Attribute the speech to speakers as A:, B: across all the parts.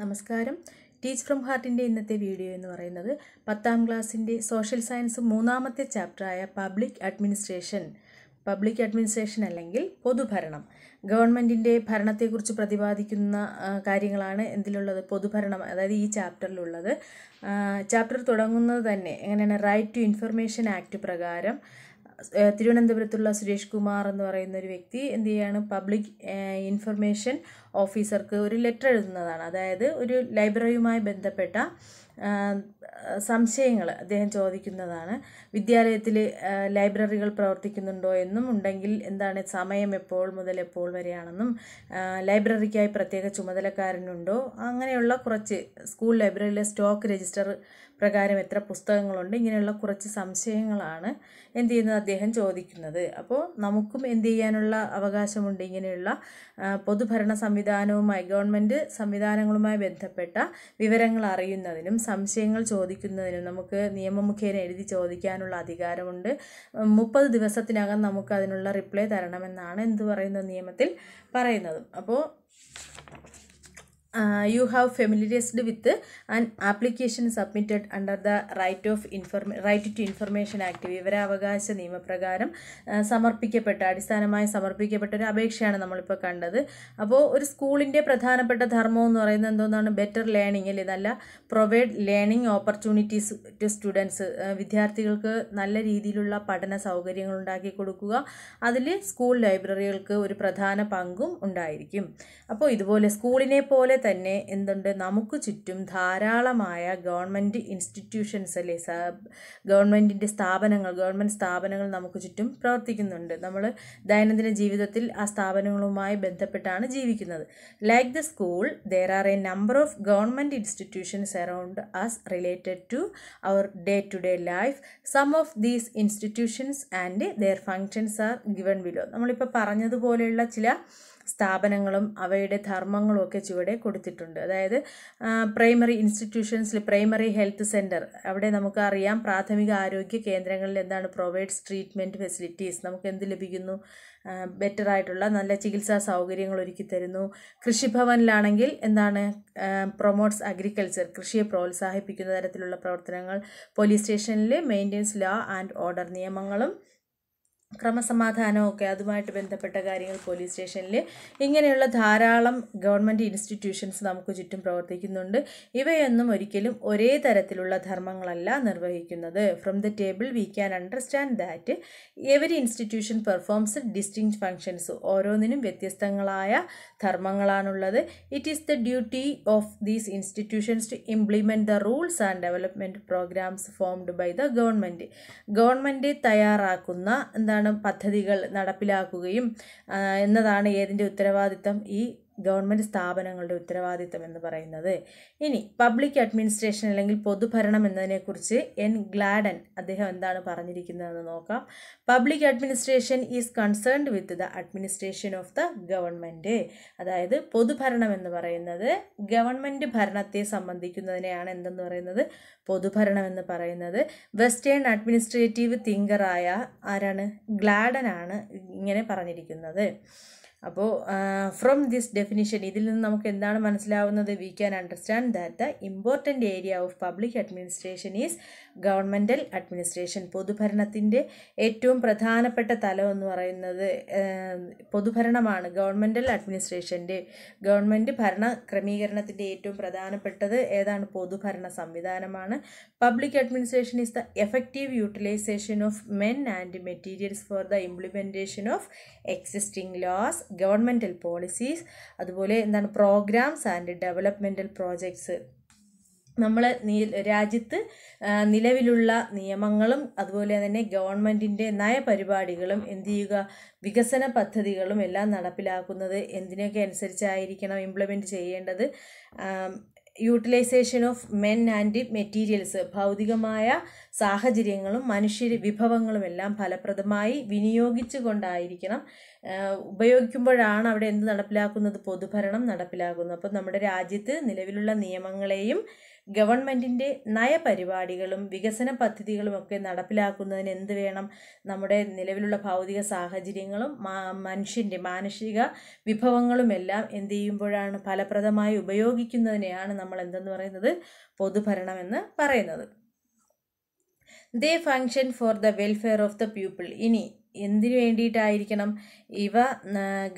A: നമസ്കാരം teach from ഹാർട്ടിൻ്റെ ഇന്നത്തെ വീഡിയോ എന്ന് പറയുന്നത് പത്താം ക്ലാസ്സിൻ്റെ സോഷ്യൽ സയൻസ് മൂന്നാമത്തെ ചാപ്റ്ററായ പബ്ലിക് അഡ്മിനിസ്ട്രേഷൻ പബ്ലിക് അഡ്മിനിസ്ട്രേഷൻ അല്ലെങ്കിൽ പൊതുഭരണം ഗവൺമെൻറ്റിൻ്റെ ഭരണത്തെക്കുറിച്ച് പ്രതിപാദിക്കുന്ന കാര്യങ്ങളാണ് എന്തിലുള്ളത് പൊതുഭരണം അതായത് ഈ ചാപ്റ്ററിലുള്ളത് ചാപ്റ്റർ തുടങ്ങുന്നത് തന്നെ എങ്ങനെയാണ് റൈറ്റ് ടു ഇൻഫർമേഷൻ ആക്ട് പ്രകാരം തിരുവനന്തപുരത്തുള്ള സുരേഷ് കുമാർ എന്ന് പറയുന്ന ഒരു വ്യക്തി എന്ത് ചെയ്യാണ് പബ്ലിക് ഇൻഫർമേഷൻ ഓഫീസർക്ക് ഒരു ലെറ്റർ എഴുതുന്നതാണ് അതായത് ഒരു ലൈബ്രറിയുമായി ബന്ധപ്പെട്ട സംശയങ്ങൾ അദ്ദേഹം ചോദിക്കുന്നതാണ് വിദ്യാലയത്തിൽ ലൈബ്രറികൾ പ്രവർത്തിക്കുന്നുണ്ടോ എന്നും ഉണ്ടെങ്കിൽ എന്താണ് സമയം എപ്പോൾ മുതൽ എപ്പോൾ വരെയാണെന്നും ലൈബ്രറിക്കായി പ്രത്യേക ചുമതലക്കാരനുണ്ടോ അങ്ങനെയുള്ള കുറച്ച് സ്കൂൾ ലൈബ്രറിയിലെ സ്റ്റോക്ക് രജിസ്റ്റർ പ്രകാരം എത്ര പുസ്തകങ്ങളുണ്ട് ഇങ്ങനെയുള്ള കുറച്ച് സംശയങ്ങളാണ് എന്ത് ചെയ്യുന്നത് അദ്ദേഹം ചോദിക്കുന്നത് അപ്പോൾ നമുക്കും എന്ത് ചെയ്യാനുള്ള അവകാശമുണ്ട് ഇങ്ങനെയുള്ള പൊതുഭരണ സംവിധാനവുമായി ഗവൺമെൻറ് സംവിധാനങ്ങളുമായി ബന്ധപ്പെട്ട വിവരങ്ങൾ അറിയുന്നതിനും സംശയങ്ങൾ ചോദിക്കുന്നതിനും നമുക്ക് നിയമമുഖേന എഴുതി ചോദിക്കാനുള്ള അധികാരമുണ്ട് മുപ്പത് ദിവസത്തിനകം നമുക്ക് അതിനുള്ള റിപ്ലൈ തരണമെന്നാണ് എന്ത് പറയുന്ന നിയമത്തിൽ പറയുന്നത് അപ്പോൾ you have familiarised with and application submitted under the right of information right to information act വിവരാവകാശ നിയമപ്രകാരം സമർപ്പിക്കപ്പെട്ട അടിസ്ഥാനമായി സമർപ്പിക്കപ്പെട്ട ഒരു അപേക്ഷയാണ് നമ്മളിപ്പോൾ കണ്ടത് അപ്പോൾ ഒരു സ്കൂളിൻ്റെ പ്രധാനപ്പെട്ട ധർമ്മം എന്ന് പറയുന്നത് എന്തോന്നാണ് ബെറ്റർ ലേണിംഗ് അല്ലേ നല്ല provide learning opportunities to students വിദ്യാർത്ഥികൾക്ക് നല്ല രീതിയിലുള്ള പഠന സൗകര്യങ്ങൾ ഉണ്ടാക്കി കൊടുക്കുക അതിൽ സ്കൂൾ ലൈബ്രറികൾക്ക് ഒരു പ്രധാന പങ്കും ഉണ്ടായിരിക്കും അപ്പോൾ ഇതുപോലെ സ്കൂളിനെ പോലെ തന്നെ എന്തുണ്ട് നമുക്ക് ചുറ്റും ധാരാളമായ ഗവൺമെൻറ് ഇൻസ്റ്റിറ്റ്യൂഷൻസ് അല്ലേ ഗവൺമെൻറ്റിൻ്റെ സ്ഥാപനങ്ങൾ ഗവൺമെൻറ് സ്ഥാപനങ്ങൾ നമുക്ക് ചുറ്റും പ്രവർത്തിക്കുന്നുണ്ട് നമ്മൾ ദൈനംദിന ജീവിതത്തിൽ ആ സ്ഥാപനങ്ങളുമായി ബന്ധപ്പെട്ടാണ് ജീവിക്കുന്നത് like the school there are a number of government institutions around us related to our day to day life some of these institutions and their functions are given below നമ്മളിപ്പോൾ പറഞ്ഞതുപോലെയുള്ള ചില സ്ഥാപനങ്ങളും അവയുടെ ധർമ്മങ്ങളും ഒക്കെ ചുവടെ കൊടുത്തിട്ടുണ്ട് അതായത് പ്രൈമറി ഇൻസ്റ്റിറ്റ്യൂഷൻസിൽ പ്രൈമറി ഹെൽത്ത് സെൻറ്റർ അവിടെ നമുക്ക് അറിയാം പ്രാഥമിക ആരോഗ്യ കേന്ദ്രങ്ങളിൽ എന്താണ് പ്രൊവൈഡ്സ് ട്രീറ്റ്മെൻറ്റ് ഫെസിലിറ്റീസ് നമുക്ക് എന്ത് ലഭിക്കുന്നു ബെറ്റർ ആയിട്ടുള്ള നല്ല ചികിത്സാ സൗകര്യങ്ങൾ ഒരുക്കി തരുന്നു കൃഷിഭവനിലാണെങ്കിൽ എന്താണ് പ്രൊമോട്ട്സ് അഗ്രികൾച്ചർ കൃഷിയെ പ്രോത്സാഹിപ്പിക്കുന്ന തരത്തിലുള്ള പ്രവർത്തനങ്ങൾ പോലീസ് സ്റ്റേഷനിലെ മെയിൻ്റെനൻസ് ലോ ആൻഡ് ഓർഡർ നിയമങ്ങളും ക്രമസമാധാനമൊക്കെ അതുമായിട്ട് ബന്ധപ്പെട്ട കാര്യങ്ങൾ പോലീസ് സ്റ്റേഷനിൽ ഇങ്ങനെയുള്ള ധാരാളം ഗവൺമെൻറ് ഇൻസ്റ്റിറ്റ്യൂഷൻസ് നമുക്ക് ചുറ്റും പ്രവർത്തിക്കുന്നുണ്ട് ഇവയൊന്നും ഒരിക്കലും ഒരേ തരത്തിലുള്ള ധർമ്മങ്ങളല്ല നിർവഹിക്കുന്നത് from the table we can understand that every institution performs distinct functions ഓരോന്നിനും വ്യത്യസ്തങ്ങളായ ധർമ്മങ്ങളാണുള്ളത് it is the duty of these institutions to implement the rules and development programmes formed by the government government തയ്യാറാക്കുന്ന എന്താണ് എന്താണ് പദ്ധതികൾ നടപ്പിലാക്കുകയും എന്നതാണ് ഏതിൻ്റെ ഉത്തരവാദിത്തം ഈ ഗവൺമെൻറ് സ്ഥാപനങ്ങളുടെ ഉത്തരവാദിത്തം എന്ന് പറയുന്നത് ഇനി പബ്ലിക് അഡ്മിനിസ്ട്രേഷൻ അല്ലെങ്കിൽ പൊതുഭരണം എന്നതിനെക്കുറിച്ച് എൻ ഗ്ലാഡൻ അദ്ദേഹം എന്താണ് പറഞ്ഞിരിക്കുന്നതെന്ന് നോക്കാം public administration is concerned with the administration of the government അതായത് പൊതുഭരണം എന്ന് പറയുന്നത് ഗവൺമെൻറ് ഭരണത്തെ സംബന്ധിക്കുന്നതിനെയാണ് എന്തെന്ന് പറയുന്നത് പൊതുഭരണം എന്ന് പറയുന്നത് വെസ്റ്റേൺ അഡ്മിനിസ്ട്രേറ്റീവ് തിങ്കറായ ആരാണ് ഗ്ലാഡനാണ് ഇങ്ങനെ പറഞ്ഞിരിക്കുന്നത് അപ്പോൾ ഫ്രം ദിസ് ഡെഫിനിഷൻ ഇതിൽ നിന്ന് നമുക്ക് എന്താണ് മനസ്സിലാവുന്നത് we can understand that the important area of public administration is governmental administration പൊതുഭരണത്തിൻ്റെ ഏറ്റവും പ്രധാനപ്പെട്ട തലം എന്ന് പറയുന്നത് പൊതുഭരണമാണ് ഗവൺമെൻ്റൽ അഡ്മിനിസ്ട്രേഷൻ്റെ ഗവൺമെൻറ് ഭരണ ക്രമീകരണത്തിൻ്റെ ഏറ്റവും പ്രധാനപ്പെട്ടത് ഏതാണ് പൊതുഭരണ സംവിധാനമാണ് public administration is the effective utilisation of men and materials for the implementation of existing laws governmental policies അതുപോലെ എന്താണ് പ്രോഗ്രാംസ് ആൻഡ് ഡെവലപ്മെൻറ്റൽ പ്രോജക്ട്സ് നമ്മളെ രാജ്യത്ത് നിലവിലുള്ള നിയമങ്ങളും അതുപോലെ തന്നെ ഗവൺമെൻറ്റിൻ്റെ നയപരിപാടികളും എന്ത് ചെയ്യുക വികസന പദ്ധതികളും എല്ലാം നടപ്പിലാക്കുന്നത് എന്തിനൊക്കെ അനുസരിച്ചായിരിക്കണം ഇംപ്ലിമെൻറ്റ് ചെയ്യേണ്ടത് utilisation of men and materials ഭൗതികമായ സാഹചര്യങ്ങളും മനുഷ്യ വിഭവങ്ങളും എല്ലാം ഫലപ്രദമായി വിനിയോഗിച്ചു കൊണ്ടായിരിക്കണം ഉപയോഗിക്കുമ്പോഴാണ് അവിടെ എന്ത് നടപ്പിലാക്കുന്നത് പൊതുഭരണം നടപ്പിലാക്കുന്നത് അപ്പോൾ നമ്മുടെ രാജ്യത്ത് നിലവിലുള്ള നിയമങ്ങളെയും ഗവൺമെൻറ്റിൻ്റെ നയപരിപാടികളും വികസന പദ്ധതികളും ഒക്കെ നടപ്പിലാക്കുന്നതിന് എന്ത് വേണം നമ്മുടെ നിലവിലുള്ള ഭൗതിക സാഹചര്യങ്ങളും മനുഷ്യൻ്റെ മാനുഷിക വിഭവങ്ങളുമെല്ലാം എന്ത് ചെയ്യുമ്പോഴാണ് ഫലപ്രദമായി ഉപയോഗിക്കുന്നതിനെയാണ് നമ്മൾ എന്തെന്ന് പറയുന്നത് പൊതുഭരണമെന്ന് പറയുന്നത് they function for the welfare of the people ഇനി എന്തിനു വേണ്ടിയിട്ടായിരിക്കണം ഇവ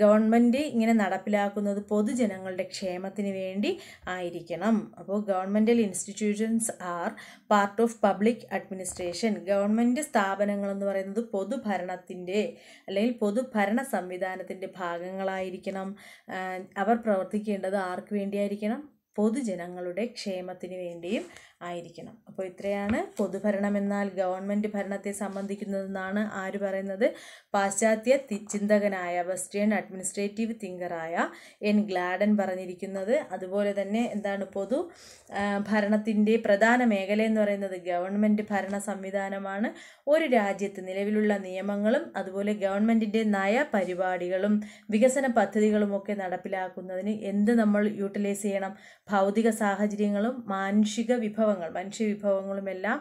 A: ഗവൺമെൻറ് ഇങ്ങനെ നടപ്പിലാക്കുന്നത് പൊതുജനങ്ങളുടെ ക്ഷേമത്തിന് വേണ്ടി ആയിരിക്കണം അപ്പോൾ governmental institutions are part of public administration government സ്ഥാപനങ്ങളെന്ന് പറയുന്നത് പൊതുഭരണത്തിൻ്റെ അല്ലെങ്കിൽ പൊതുഭരണ സംവിധാനത്തിൻ്റെ ഭാഗങ്ങളായിരിക്കണം അവർ പ്രവർത്തിക്കേണ്ടത് ആർക്ക് വേണ്ടിയായിരിക്കണം പൊതുജനങ്ങളുടെ ക്ഷേമത്തിന് വേണ്ടിയും ആയിരിക്കണം അപ്പോൾ ഇത്രയാണ് പൊതുഭരണം എന്നാൽ ഗവൺമെൻറ് ഭരണത്തെ സംബന്ധിക്കുന്നതെന്നാണ് ആര് പറയുന്നത് പാശ്ചാത്യ ചിന്തകനായ വെസ്റ്റേൺ അഡ്മിനിസ്ട്രേറ്റീവ് തിങ്കറായ എൻ ഗ്ലാഡൻ പറഞ്ഞിരിക്കുന്നത് അതുപോലെ തന്നെ എന്താണ് പൊതു ഭരണത്തിൻ്റെ പ്രധാന മേഖല എന്ന് പറയുന്നത് ഗവൺമെൻറ് ഭരണ സംവിധാനമാണ് ഒരു രാജ്യത്ത് നിലവിലുള്ള നിയമങ്ങളും അതുപോലെ ഗവൺമെൻറ്റിൻ്റെ നയപരിപാടികളും വികസന പദ്ധതികളുമൊക്കെ നടപ്പിലാക്കുന്നതിന് എന്ത് നമ്മൾ യൂട്ടിലൈസ് ചെയ്യണം ഭൗതിക സാഹചര്യങ്ങളും മാനുഷിക വിഭവ വിഭവങ്ങൾ മനുഷ്യവിഭവങ്ങളുമെല്ലാം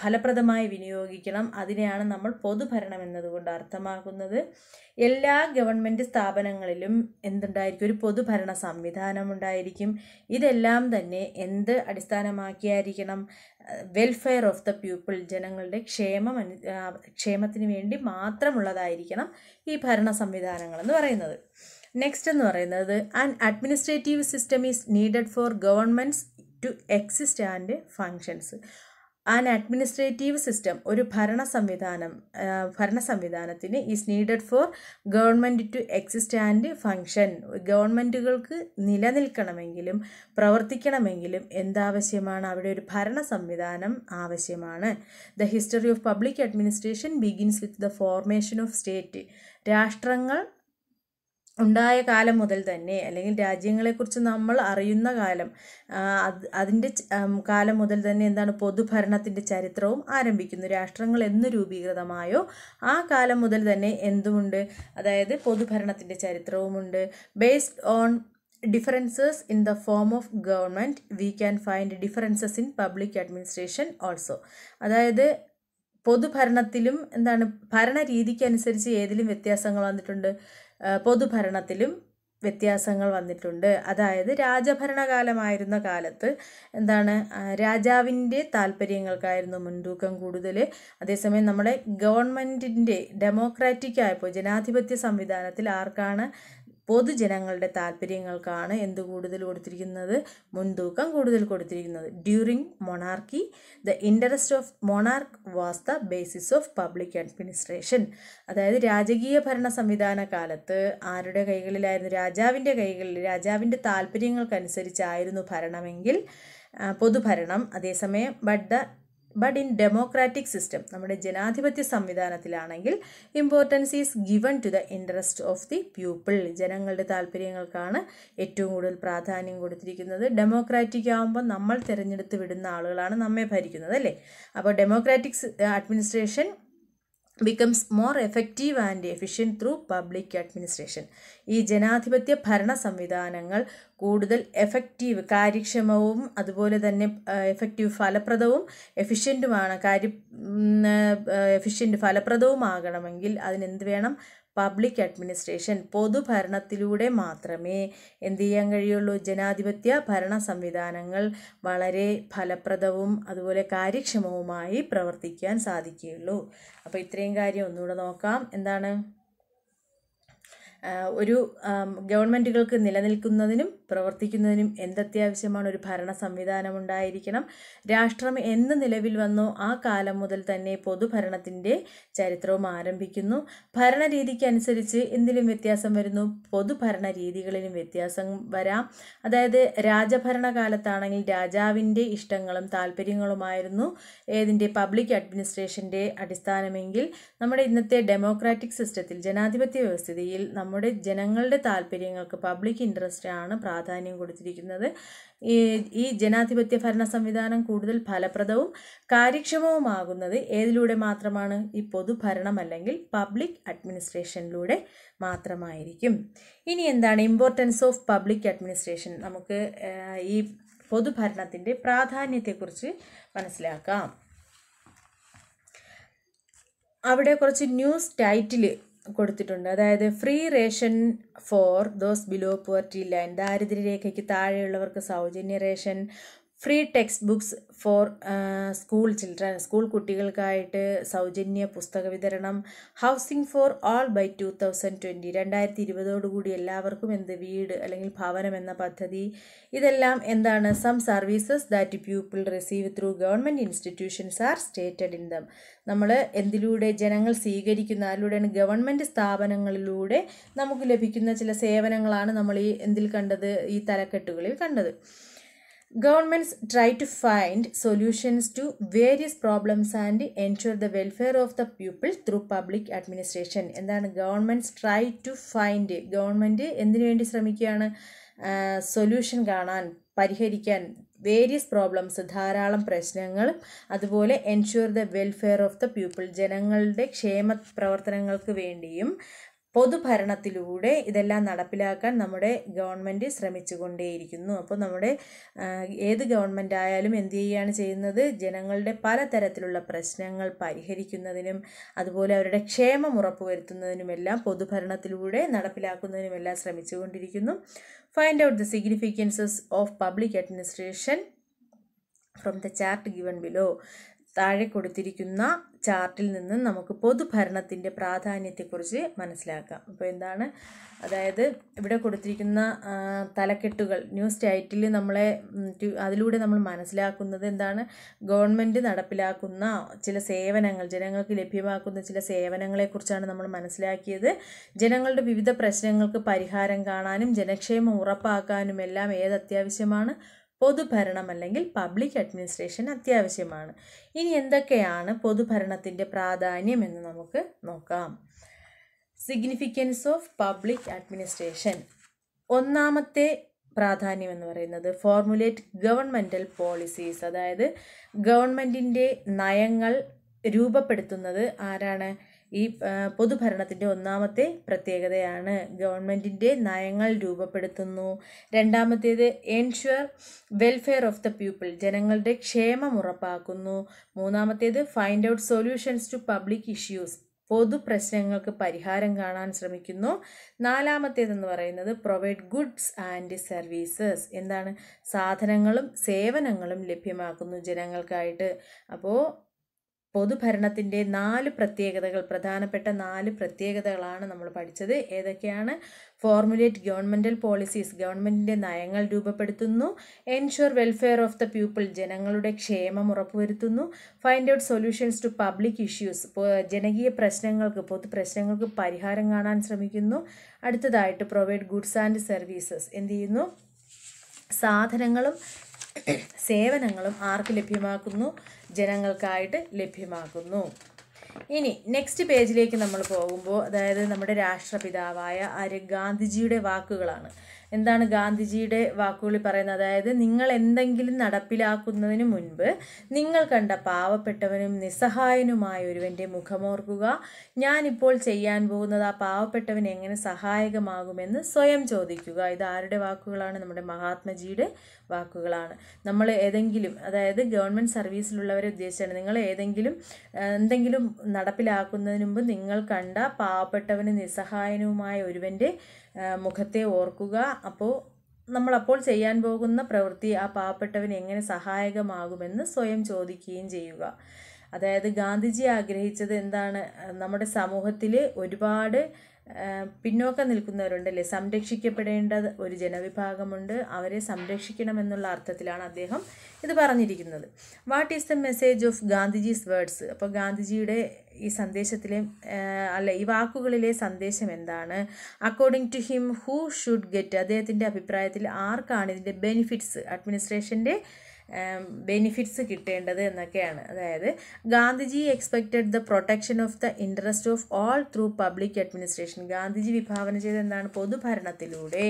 A: ഫലപ്രദമായി വിനിയോഗിക്കണം അതിനെയാണ് നമ്മൾ പൊതുഭരണം എന്നതുകൊണ്ട് അർത്ഥമാക്കുന്നത് എല്ലാ ഗവൺമെൻറ് സ്ഥാപനങ്ങളിലും എന്തുണ്ടായിരിക്കും ഒരു പൊതുഭരണ സംവിധാനം ഉണ്ടായിരിക്കും ഇതെല്ലാം തന്നെ എന്ത് അടിസ്ഥാനമാക്കിയായിരിക്കണം വെൽഫെയർ ഓഫ് ദ പീപ്പിൾ ജനങ്ങളുടെ ക്ഷേമം ക്ഷേമത്തിന് വേണ്ടി മാത്രമുള്ളതായിരിക്കണം ഈ ഭരണ സംവിധാനങ്ങൾ എന്ന് പറയുന്നത് നെക്സ്റ്റ് എന്ന് പറയുന്നത് an administrative system is needed for governments to exist and functions an administrative system ഒരു ഭരണ സംവിധാനം ഭരണ സംവിധാനത്തിന് is needed for government to exist and function ഗവൺമെൻറ്റുകൾക്ക് നിലനിൽക്കണമെങ്കിലും പ്രവർത്തിക്കണമെങ്കിലും എന്താവശ്യമാണ് അവിടെ ഒരു ഭരണ സംവിധാനം ആവശ്യമാണ് the history of public administration begins with the formation of state രാഷ്ട്രങ്ങൾ ഉണ്ടായ കാലം മുതൽ തന്നെ അല്ലെങ്കിൽ രാജ്യങ്ങളെക്കുറിച്ച് നമ്മൾ അറിയുന്ന കാലം അതിൻ്റെ കാലം മുതൽ തന്നെ എന്താണ് പൊതുഭരണത്തിൻ്റെ ചരിത്രവും ആരംഭിക്കുന്നു രാഷ്ട്രങ്ങൾ എന്ന് രൂപീകൃതമായോ ആ കാലം മുതൽ തന്നെ എന്തുമുണ്ട് അതായത് പൊതുഭരണത്തിൻ്റെ ചരിത്രവുമുണ്ട് based on differences in the form of government we can find differences in public administration also അതായത് പൊതുഭരണത്തിലും എന്താണ് ഭരണ രീതിക്കനുസരിച്ച് ഏതിലും വ്യത്യാസങ്ങൾ വന്നിട്ടുണ്ട് പൊതുഭരണത്തിലും വ്യത്യാസങ്ങൾ വന്നിട്ടുണ്ട് അതായത് രാജഭരണകാലമായിരുന്ന കാലത്ത് എന്താണ് രാജാവിൻ്റെ താല്പര്യങ്ങൾക്കായിരുന്നു മുൻതൂക്കം കൂടുതൽ അതേസമയം നമ്മുടെ ഗവൺമെൻറ്റിൻ്റെ ഡെമോക്രാറ്റിക് ജനാധിപത്യ സംവിധാനത്തിൽ ആർക്കാണ് പൊതുജനങ്ങളുടെ താല്പര്യങ്ങൾക്കാണ് എന്ത് കൂടുതൽ കൊടുത്തിരിക്കുന്നത് മുൻതൂക്കം കൂടുതൽ കൊടുത്തിരിക്കുന്നത് during monarchy the interest of monarch was the basis of public administration അതായത് രാജകീയ ഭരണ സംവിധാന കാലത്ത് ആരുടെ കൈകളിലായിരുന്നു രാജാവിൻ്റെ കൈകളിൽ രാജാവിൻ്റെ താല്പര്യങ്ങൾക്കനുസരിച്ചായിരുന്നു ഭരണമെങ്കിൽ പൊതുഭരണം അതേസമയം but the but in democratic system നമ്മുടെ ജനാധിപത്യ സംവിധാനത്തിലാണെങ്കിൽ importance is given to the interest of the people ജനങ്ങളുടെ താല്പര്യങ്ങൾക്കാണ് ഏറ്റവും കൂടുതൽ പ്രാധാന്യം കൊടുത്തിരിക്കുന്നത് ഡെമോക്രാറ്റിക് ആകുമ്പോൾ നമ്മൾ തിരഞ്ഞെടുത്ത് വിടുന്ന ആളുകളാണ് നമ്മെ ഭരിക്കുന്നത് അല്ലേ അപ്പോൾ democratic administration becomes more effective and efficient through public administration ഈ ജനാധിപത്യ ഭരണ സംവിധാനങ്ങൾ കൂടുതൽ എഫക്റ്റീവ് കാര്യക്ഷമവും അതുപോലെ തന്നെ എഫക്റ്റീവ് ഫലപ്രദവും എഫിഷ്യൻറ്റുമാണ് കാര്യ എഫിഷ്യൻറ്റ് ഫലപ്രദവുമാകണമെങ്കിൽ അതിനെന്ത് വേണം പബ്ലിക് അഡ്മിനിസ്ട്രേഷൻ പൊതുഭരണത്തിലൂടെ മാത്രമേ എന്ത് ചെയ്യാൻ കഴിയുള്ളൂ ജനാധിപത്യ ഭരണ സംവിധാനങ്ങൾ വളരെ ഫലപ്രദവും അതുപോലെ കാര്യക്ഷമവുമായി പ്രവർത്തിക്കാൻ സാധിക്കുകയുള്ളൂ അപ്പോൾ ഇത്രയും കാര്യം ഒന്നുകൂടെ നോക്കാം എന്താണ് ഒരു ഗവൺമെൻറ്റുകൾക്ക് നിലനിൽക്കുന്നതിനും പ്രവർത്തിക്കുന്നതിനും എന്തത്യാവശ്യമാണ് ഒരു ഭരണ സംവിധാനം ഉണ്ടായിരിക്കണം രാഷ്ട്രം എന്ന് നിലവിൽ വന്നോ ആ കാലം മുതൽ തന്നെ പൊതുഭരണത്തിൻ്റെ ചരിത്രവും ആരംഭിക്കുന്നു ഭരണരീതിക്ക് അനുസരിച്ച് എന്തിലും വ്യത്യാസം വരുന്നു പൊതുഭരണ രീതികളിലും വ്യത്യാസം വരാം അതായത് രാജഭരണ കാലത്താണെങ്കിൽ രാജാവിൻ്റെ ഇഷ്ടങ്ങളും താല്പര്യങ്ങളുമായിരുന്നു ഏതിൻ്റെ പബ്ലിക് അഡ്മിനിസ്ട്രേഷൻ്റെ അടിസ്ഥാനമെങ്കിൽ നമ്മുടെ ഇന്നത്തെ ഡെമോക്രാറ്റിക് സിസ്റ്റത്തിൽ ജനാധിപത്യ വ്യവസ്ഥിതിയിൽ നമ്മൾ നമ്മുടെ ജനങ്ങളുടെ താല്പര്യങ്ങൾക്ക് പബ്ലിക് ഇൻട്രസ്റ്റാണ് പ്രാധാന്യം കൊടുത്തിരിക്കുന്നത് ഈ ഈ ജനാധിപത്യ ഭരണ സംവിധാനം കൂടുതൽ ഫലപ്രദവും കാര്യക്ഷമവുമാകുന്നത് ഏതിലൂടെ മാത്രമാണ് ഈ പൊതുഭരണം അല്ലെങ്കിൽ പബ്ലിക് അഡ്മിനിസ്ട്രേഷനിലൂടെ മാത്രമായിരിക്കും ഇനി എന്താണ് ഇമ്പോർട്ടൻസ് ഓഫ് പബ്ലിക് അഡ്മിനിസ്ട്രേഷൻ നമുക്ക് ഈ പൊതുഭരണത്തിൻ്റെ പ്രാധാന്യത്തെക്കുറിച്ച് മനസ്സിലാക്കാം അവിടെ കുറച്ച് ന്യൂസ് ടൈറ്റിൽ കൊടുത്തിട്ടുണ്ട് അതായത് free ration for those below poverty line ദാരിദ്ര്യരേഖയ്ക്ക് താഴെയുള്ളവർക്ക് സൗജന്യ ration free text books for school children school കുട്ടികൾക്കായിട്ട് സൗജന്യ പുസ്തക വിതരണം housing for all by two thousand twenty രണ്ടായിരത്തി ഇരുപതോടുകൂടി എല്ലാവർക്കും എന്ത് വീട് അല്ലെങ്കിൽ ഭവനം എന്ന പദ്ധതി ഇതെല്ലാം എന്താണ് some services that people receive through government institutions are stated in them നമ്മൾ എന്തിലൂടെ ജനങ്ങൾ സ്വീകരിക്കുന്ന അതിലൂടെയാണ് ഗവൺമെൻറ് സ്ഥാപനങ്ങളിലൂടെ നമുക്ക് ലഭിക്കുന്ന ചില സേവനങ്ങളാണ് നമ്മൾ ഈ എന്തിൽ കണ്ടത് ഈ തലക്കെട്ടുകളിൽ കണ്ടത് governments try to find solutions to various problems and ensure the welfare of the people through public administration എന്താണ് governments try to find government എന്തിനു വേണ്ടി ശ്രമിക്കുകയാണ് സൊല്യൂഷൻ കാണാൻ പരിഹരിക്കാൻ വേരിയസ് പ്രോബ്ലംസ് ധാരാളം പ്രശ്നങ്ങൾ അതുപോലെ ensure the welfare of the people ജനങ്ങളുടെ ക്ഷേമ പ്രവർത്തനങ്ങൾക്ക് വേണ്ടിയും പൊതുഭരണത്തിലൂടെ ഇതെല്ലാം നടപ്പിലാക്കാൻ നമ്മുടെ ഗവൺമെൻറ് ശ്രമിച്ചുകൊണ്ടേയിരിക്കുന്നു അപ്പോൾ നമ്മുടെ ഏത് ഗവൺമെൻറ് ആയാലും എന്ത് ചെയ്യുകയാണ് ചെയ്യുന്നത് ജനങ്ങളുടെ പലതരത്തിലുള്ള പ്രശ്നങ്ങൾ പരിഹരിക്കുന്നതിനും അതുപോലെ അവരുടെ ക്ഷേമം ഉറപ്പുവരുത്തുന്നതിനുമെല്ലാം പൊതുഭരണത്തിലൂടെ നടപ്പിലാക്കുന്നതിനുമെല്ലാം ശ്രമിച്ചുകൊണ്ടിരിക്കുന്നു find out the significances of public administration from the chart given below താഴെ കൊടുത്തിരിക്കുന്ന ചാർട്ടിൽ നിന്ന് നമുക്ക് പൊതുഭരണത്തിൻ്റെ പ്രാധാന്യത്തെക്കുറിച്ച് മനസ്സിലാക്കാം അപ്പോൾ എന്താണ് അതായത് ഇവിടെ കൊടുത്തിരിക്കുന്ന തലക്കെട്ടുകൾ ന്യൂസ് ടൈറ്റിൽ നമ്മളെ അതിലൂടെ നമ്മൾ മനസ്സിലാക്കുന്നത് എന്താണ് ഗവൺമെൻറ് നടപ്പിലാക്കുന്ന ചില സേവനങ്ങൾ ജനങ്ങൾക്ക് ലഭ്യമാക്കുന്ന ചില സേവനങ്ങളെക്കുറിച്ചാണ് നമ്മൾ മനസ്സിലാക്കിയത് ജനങ്ങളുടെ വിവിധ പ്രശ്നങ്ങൾക്ക് പരിഹാരം കാണാനും ജനക്ഷേമം ഉറപ്പാക്കാനും എല്ലാം ഏത് അത്യാവശ്യമാണ് പൊതുഭരണം അല്ലെങ്കിൽ പബ്ലിക് അഡ്മിനിസ്ട്രേഷൻ അത്യാവശ്യമാണ് ഇനി എന്തൊക്കെയാണ് പൊതുഭരണത്തിൻ്റെ പ്രാധാന്യം എന്ന് നമുക്ക് നോക്കാം സിഗ്നിഫിക്കൻസ് ഓഫ് പബ്ലിക് അഡ്മിനിസ്ട്രേഷൻ ഒന്നാമത്തെ പ്രാധാന്യം എന്ന് പറയുന്നത് ഫോർമുലേറ്റ് ഗവൺമെൻറ്റൽ പോളിസീസ് അതായത് ഗവൺമെൻറ്റിൻ്റെ നയങ്ങൾ രൂപപ്പെടുത്തുന്നത് ആരാണ് ഈ പൊതുഭരണത്തിൻ്റെ ഒന്നാമത്തെ പ്രത്യേകതയാണ് ഗവൺമെൻറ്റിൻ്റെ നയങ്ങൾ രൂപപ്പെടുത്തുന്നു രണ്ടാമത്തേത് ensure welfare of the people ജനങ്ങളുടെ ക്ഷേമം ഉറപ്പാക്കുന്നു മൂന്നാമത്തേത് find out solutions to public issues പൊതു പ്രശ്നങ്ങൾക്ക് പരിഹാരം കാണാൻ ശ്രമിക്കുന്നു നാലാമത്തേതെന്ന് പറയുന്നത് പ്രൊവൈഡ് ഗുഡ്സ് ആൻഡ് സർവീസസ് എന്താണ് സാധനങ്ങളും സേവനങ്ങളും ലഭ്യമാക്കുന്നു ജനങ്ങൾക്കായിട്ട് അപ്പോൾ പൊതുഭരണത്തിൻ്റെ നാല് പ്രത്യേകതകൾ പ്രധാനപ്പെട്ട നാല് പ്രത്യേകതകളാണ് നമ്മൾ പഠിച്ചത് ഏതൊക്കെയാണ് ഫോർമുലേറ്റ് ഗവൺമെൻറ്റൽ പോളിസീസ് ഗവൺമെൻറ്റിൻ്റെ നയങ്ങൾ രൂപപ്പെടുത്തുന്നു ensure welfare of the people ജനങ്ങളുടെ ക്ഷേമം ഉറപ്പുവരുത്തുന്നു find out solutions to public issues ജനകീയ പ്രശ്നങ്ങൾക്ക് പൊതു പ്രശ്നങ്ങൾക്ക് പരിഹാരം കാണാൻ ശ്രമിക്കുന്നു അടുത്തതായിട്ട് പ്രൊവൈഡ് ഗുഡ്സ് ആൻഡ് സർവീസസ് എന്ത് ചെയ്യുന്നു സാധനങ്ങളും സേവനങ്ങളും ആർക്ക് ലഭ്യമാക്കുന്നു ജനങ്ങൾക്കായിട്ട് ലഭ്യമാക്കുന്നു ഇനി നെക്സ്റ്റ് പേജിലേക്ക് നമ്മൾ പോകുമ്പോൾ അതായത് നമ്മുടെ രാഷ്ട്രപിതാവായ ആര്യ ഗാന്ധിജിയുടെ വാക്കുകളാണ് എന്താണ് ഗാന്ധിജിയുടെ വാക്കുകളിൽ പറയുന്നത് അതായത് നിങ്ങൾ എന്തെങ്കിലും നടപ്പിലാക്കുന്നതിന് മുൻപ് നിങ്ങൾ കണ്ട പാവപ്പെട്ടവനും നിസ്സഹായനുമായ ഒരുവൻ്റെ മുഖമോർക്കുക ഞാനിപ്പോൾ ചെയ്യാൻ പോകുന്നത് ആ പാവപ്പെട്ടവൻ എങ്ങനെ സഹായകമാകുമെന്ന് സ്വയം ചോദിക്കുക ഇത് ആരുടെ വാക്കുകളാണ് നമ്മുടെ മഹാത്മജിയുടെ വാക്കുകളാണ് നമ്മൾ ഏതെങ്കിലും അതായത് ഗവൺമെൻറ് സർവീസിലുള്ളവരെ ഉദ്ദേശിച്ചാണ് നിങ്ങൾ ഏതെങ്കിലും എന്തെങ്കിലും നടപ്പിലാക്കുന്നതിന് മുമ്പ് നിങ്ങൾ കണ്ട പാവപ്പെട്ടവനും നിസ്സഹായനുമായ ഒരുവൻ്റെ മുഖത്തെ ഓർക്കുക അപ്പോൾ നമ്മളപ്പോൾ ചെയ്യാൻ പോകുന്ന പ്രവൃത്തി ആ പാവപ്പെട്ടവന് എങ്ങനെ സഹായകമാകുമെന്ന് സ്വയം ചോദിക്കുകയും ചെയ്യുക അതായത് ഗാന്ധിജി ആഗ്രഹിച്ചത് എന്താണ് നമ്മുടെ സമൂഹത്തിൽ ഒരുപാട് പിന്നോക്കം നിൽക്കുന്നവരുണ്ടല്ലേ സംരക്ഷിക്കപ്പെടേണ്ട ഒരു ജനവിഭാഗമുണ്ട് അവരെ സംരക്ഷിക്കണമെന്നുള്ള അർത്ഥത്തിലാണ് അദ്ദേഹം ഇത് പറഞ്ഞിരിക്കുന്നത് what is the message of Gandhiji's words അപ്പോൾ ഗാന്ധിജിയുടെ ഈ സന്ദേശത്തിലെ അല്ല ഈ വാക്കുകളിലെ സന്ദേശം എന്താണ് according to him who should get അദ്ദേഹത്തിൻ്റെ അഭിപ്രായത്തിൽ ആർക്കാണ് ഇതിൻ്റെ ബെനിഫിറ്റ്സ് അഡ്മിനിസ്ട്രേഷൻ്റെ ബെനിഫിറ്റ്സ് കിട്ടേണ്ടത് എന്നൊക്കെയാണ് അതായത് Gandhiji expected the protection of the interest of all through public administration Gandhiji വിഭാവന ചെയ്ത് എന്താണ് പൊതുഭരണത്തിലൂടെ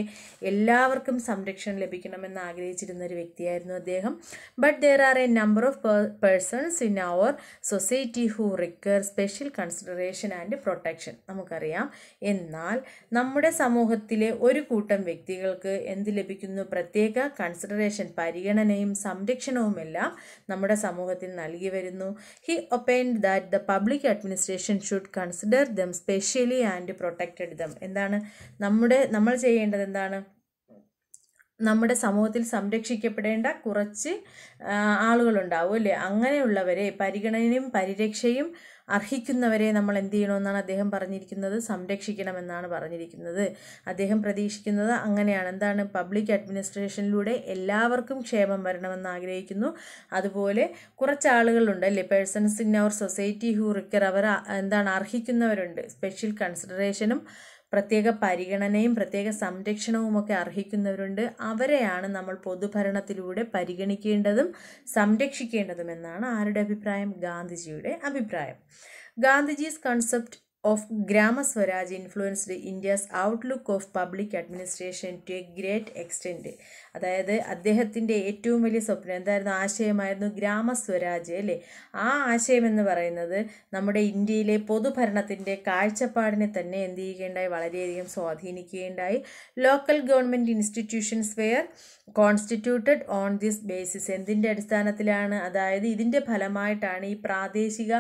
A: എല്ലാവർക്കും സംരക്ഷണം ലഭിക്കണമെന്ന് ആഗ്രഹിച്ചിരുന്ന ഒരു വ്യക്തിയായിരുന്നു അദ്ദേഹം but there are a number of persons in our society who require special consideration and protection നമുക്കറിയാം എന്നാൽ നമ്മുടെ സമൂഹത്തിലെ ഒരു കൂട്ടം വ്യക്തികൾക്ക് എന്ത് ലഭിക്കുന്നു പ്രത്യേക കൺസിഡറേഷൻ പരിഗണനയും സം സംരക്ഷണവുമെല്ലാം നമ്മുടെ സമൂഹത്തിൽ നൽകി വരുന്നു he opined that the public administration should consider them specially and protected them എന്താണ് നമ്മുടെ നമ്മൾ ചെയ്യേണ്ടത് എന്താണ് നമ്മുടെ സമൂഹത്തിൽ സംരക്ഷിക്കപ്പെടേണ്ട കുറച്ച് ആളുകളുണ്ടാവും അല്ലേ അങ്ങനെയുള്ളവരെ പരിഗണനയും പരിരക്ഷയും അർഹിക്കുന്നവരെ നമ്മൾ എന്ത് ചെയ്യണമെന്നാണ് അദ്ദേഹം പറഞ്ഞിരിക്കുന്നത് സംരക്ഷിക്കണമെന്നാണ് പറഞ്ഞിരിക്കുന്നത് അദ്ദേഹം പ്രതീക്ഷിക്കുന്നത് അങ്ങനെയാണ് എന്താണ് പബ്ലിക് അഡ്മിനിസ്ട്രേഷനിലൂടെ എല്ലാവർക്കും ക്ഷേമം വരണമെന്ന് ആഗ്രഹിക്കുന്നു അതുപോലെ കുറച്ച് ആളുകളുണ്ട് അല്ലേ persons in our society who require അവർ എന്താണ് അർഹിക്കുന്നവരുണ്ട് സ്പെഷ്യൽ കൺസിഡറേഷനും പ്രത്യേക പരിഗണനയും പ്രത്യേക സംരക്ഷണവും ഒക്കെ അർഹിക്കുന്നവരുണ്ട് അവരെയാണ് നമ്മൾ പൊതുഭരണത്തിലൂടെ പരിഗണിക്കേണ്ടതും എന്നാണ് ആരുടെ അഭിപ്രായം ഗാന്ധിജിയുടെ അഭിപ്രായം Gandhiji's concept of Gram Swaraj influenced India's outlook of public administration to great great അതായത് അദ്ദേഹത്തിൻ്റെ ഏറ്റവും വലിയ സ്വപ്നം എന്തായിരുന്നു ആശയമായിരുന്നു ഗ്രാമ സ്വരാജ് അല്ലേ ആ ആശയം എന്ന് പറയുന്നത് നമ്മുടെ ഇന്ത്യയിലെ പൊതുഭരണത്തിൻ്റെ കാഴ്ചപ്പാടിനെ തന്നെ എന്ത് ചെയ്യുകയുണ്ടായി വളരെയധികം സ്വാധീനിക്കുകയുണ്ടായി local government institutions were constituted on this basis എന്തിൻ്റെ അടിസ്ഥാനത്തിലാണ് അതായത് ഇതിൻ്റെ ഫലമായിട്ടാണ് ഈ പ്രാദേശിക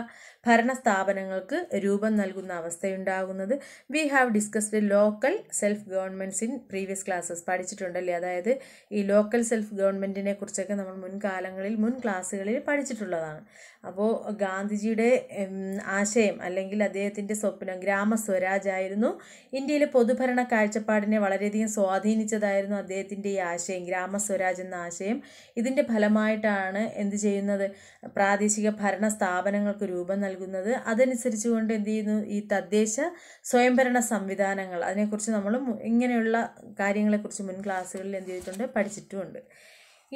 A: ഭരണ സ്ഥാപനങ്ങൾക്ക് രൂപം നൽകുന്ന അവസ്ഥയുണ്ടാകുന്നത് we have discussed local self governments in previous classes പഠിച്ചിട്ടുണ്ടല്ലേ അതായത് ഈ ലോക്കൽ സെൽഫ് ഗവൺമെൻറ്റിനെ കുറിച്ചൊക്കെ നമ്മൾ മുൻകാലങ്ങളിൽ മുൻ ക്ലാസ്സുകളിൽ പഠിച്ചിട്ടുള്ളതാണ് അപ്പോൾ ഗാന്ധിജിയുടെ ആശയം അല്ലെങ്കിൽ അദ്ദേഹത്തിൻ്റെ സ്വപ്നം ഗ്രാമസ്വരാജ് ആയിരുന്നു ഇന്ത്യയിലെ പൊതുഭരണ കാഴ്ചപ്പാടിനെ വളരെയധികം സ്വാധീനിച്ചതായിരുന്നു അദ്ദേഹത്തിൻ്റെ ഈ ആശയം ഗ്രാമസ്വരാജ് എന്ന ആശയം ഇതിൻ്റെ ഫലമായിട്ടാണ് എന്ത് ചെയ്യുന്നത് പ്രാദേശിക ഭരണ സ്ഥാപനങ്ങൾക്ക് രൂപം നൽകുന്നത് അതനുസരിച്ച് കൊണ്ട് എന്ത് ചെയ്യുന്നു ഈ തദ്ദേശ സ്വയംഭരണ സംവിധാനങ്ങൾ അതിനെക്കുറിച്ച് നമ്മൾ ഇങ്ങനെയുള്ള കാര്യങ്ങളെക്കുറിച്ച് മുൻ ക്ലാസ്സുകളിൽ എന്ത് ചെയ്തിട്ടുണ്ട് പഠിച്ചിട്ടുമുണ്ട്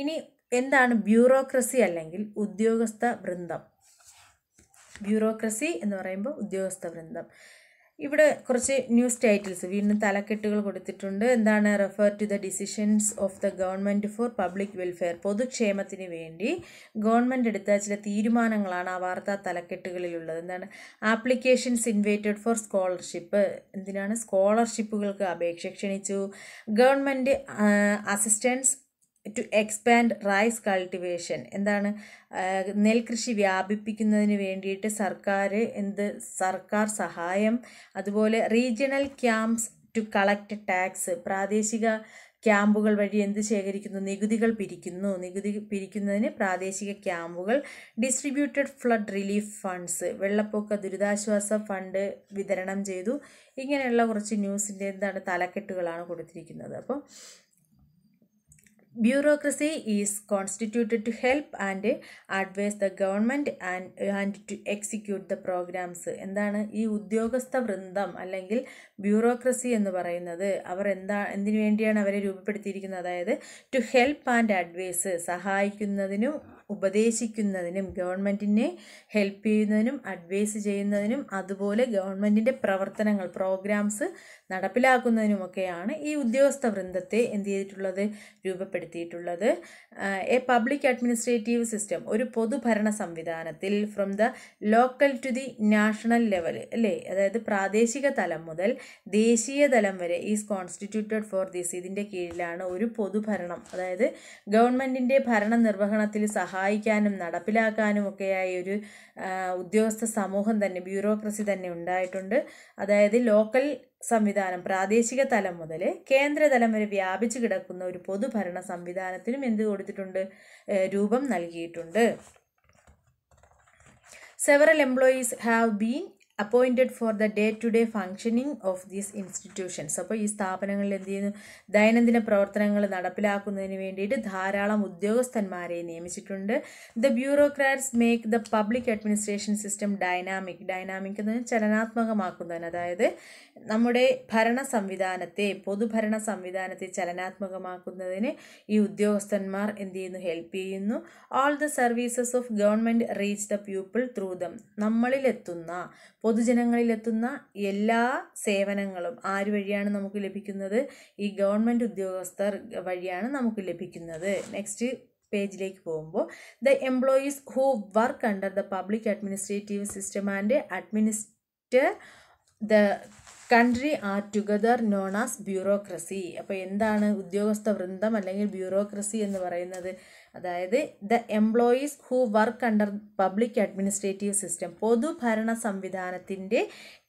A: ഇനി എന്താണ് ബ്യൂറോക്രസി അല്ലെങ്കിൽ ഉദ്യോഗസ്ഥ വൃന്ദം ബ്യൂറോക്രസി എന്ന് പറയുമ്പോൾ ഉദ്യോഗസ്ഥ വൃന്ദം ഇവിടെ കുറച്ച് ന്യൂസ് ടൈറ്റിൽസ് വീണ്ടും തലക്കെട്ടുകൾ കൊടുത്തിട്ടുണ്ട് എന്താണ് refer to the decisions of the government for public welfare പൊതുക്ഷേമത്തിന് വേണ്ടി ഗവൺമെൻറ് എടുത്ത ചില തീരുമാനങ്ങളാണ് ആ വാർത്താ തലക്കെട്ടുകളിലുള്ളത് എന്താണ് ആപ്ലിക്കേഷൻസ് ഇൻവേറ്റഡ് ഫോർ സ്കോളർഷിപ്പ് എന്തിനാണ് സ്കോളർഷിപ്പുകൾക്ക് അപേക്ഷ ക്ഷണിച്ചു government assistance to expand rice cultivation എന്താണ് നെൽകൃഷി വ്യാപിപ്പിക്കുന്നതിന് വേണ്ടിയിട്ട് സർക്കാർ എന്ത് സർക്കാർ സഹായം അതുപോലെ regional camps to collect tax പ്രാദേശിക ക്യാമ്പുകൾ വഴി എന്ത് ശേഖരിക്കുന്നു നികുതികൾ പിരിക്കുന്നു നികുതി പിരിക്കുന്നതിന് പ്രാദേശിക ക്യാമ്പുകൾ ഡിസ്ട്രിബ്യൂട്ടഡ് ഫ്ലഡ് റിലീഫ് ഫണ്ട്സ് വെള്ളപ്പൊക്ക ദുരിതാശ്വാസ ഫണ്ട് വിതരണം ചെയ്തു ഇങ്ങനെയുള്ള കുറച്ച് ന്യൂസിൻ്റെ എന്താണ് തലക്കെട്ടുകളാണ് കൊടുത്തിരിക്കുന്നത് അപ്പോൾ bureaucracy is constituted to help and advise the government and and to execute the programs എന്താണ് ഈ ഉദ്യോഗസ്ഥ വൃന്ദം അല്ലെങ്കിൽ ബ്യൂറോക്രസി എന്ന് പറയുന്നത് അവർ എന്താ എന്തിനു വേണ്ടിയാണ് അവരെ രൂപപ്പെടുത്തിയിരിക്കുന്നത് അതായത് ടു ഹെൽപ്പ് ആൻഡ് അഡ്വൈസ് സഹായിക്കുന്നതിനും ഉപദേശിക്കുന്നതിനും ഗവൺമെൻറ്റിനെ ഹെൽപ്പ് ചെയ്യുന്നതിനും അഡ്വൈസ് ചെയ്യുന്നതിനും അതുപോലെ ഗവൺമെൻറ്റിൻ്റെ പ്രവർത്തനങ്ങൾ പ്രോഗ്രാംസ് നടപ്പിലാക്കുന്നതിനുമൊക്കെയാണ് ഈ ഉദ്യോഗസ്ഥ വൃന്ദത്തെ എന്ത് ചെയ്തിട്ടുള്ളത് രൂപപ്പെടുത്തിയിട്ടുള്ളത് എ പബ്ലിക് അഡ്മിനിസ്ട്രേറ്റീവ് സിസ്റ്റം ഒരു പൊതുഭരണ സംവിധാനത്തിൽ from the local to the national level അല്ലേ അതായത് പ്രാദേശിക തലം മുതൽ ദേശീയ തലം വരെ ഈസ് കോൺസ്റ്റിറ്റ്യൂട്ടഡ് ഫോർ ദിസ് ഇതിൻ്റെ കീഴിലാണ് ഒരു പൊതുഭരണം അതായത് ഗവൺമെൻറ്റിൻ്റെ ഭരണ നിർവഹണത്തിൽ സഹ സഹായിക്കാനും നടപ്പിലാക്കാനും ഒക്കെയായി ഒരു ഉദ്യോഗസ്ഥ സമൂഹം തന്നെ ബ്യൂറോക്രസി തന്നെ ഉണ്ടായിട്ടുണ്ട് അതായത് ലോക്കൽ സംവിധാനം പ്രാദേശിക തലം മുതൽ കേന്ദ്രതലം വരെ വ്യാപിച്ചു കിടക്കുന്ന ഒരു പൊതുഭരണ സംവിധാനത്തിനും എന്ത് കൊടുത്തിട്ടുണ്ട് രൂപം നൽകിയിട്ടുണ്ട് several employees have been appointed for the day to day functioning of these institutions അപ്പോൾ ഈ സ്ഥാപനങ്ങളിൽ എന്ത് ചെയ്യുന്നു ദൈനംദിന പ്രവർത്തനങ്ങൾ നടപ്പിലാക്കുന്നതിന് വേണ്ടിയിട്ട് ധാരാളം ഉദ്യോഗസ്ഥന്മാരെ നിയമിച്ചിട്ടുണ്ട് the bureaucrats make the public administration system dynamic dynamic എന്ന് ചലനാത്മകമാക്കുന്നതിന് അതായത് നമ്മുടെ ഭരണ സംവിധാനത്തെ പൊതുഭരണ സംവിധാനത്തെ ചലനാത്മകമാക്കുന്നതിന് ഈ ഉദ്യോഗസ്ഥന്മാർ എന്ത് ചെയ്യുന്നു ഹെൽപ്പ് ചെയ്യുന്നു all the services of government reach the people through them നമ്മളിലെത്തുന്ന പൊതുജനങ്ങളിലെത്തുന്ന എല്ലാ സേവനങ്ങളും ആര് വഴിയാണ് നമുക്ക് ലഭിക്കുന്നത് ഈ ഗവൺമെൻറ് ഉദ്യോഗസ്ഥർ വഴിയാണ് നമുക്ക് ലഭിക്കുന്നത് നെക്സ്റ്റ് പേജിലേക്ക് പോകുമ്പോൾ the employees who work under the public administrative system and administer the country are together known as bureaucracy അപ്പോൾ എന്താണ് ഉദ്യോഗസ്ഥ വൃന്ദം അല്ലെങ്കിൽ ബ്യൂറോക്രസി എന്ന് പറയുന്നത് അതായത് the employees who work under public administrative system പൊതുഭരണ സംവിധാനത്തിൻ്റെ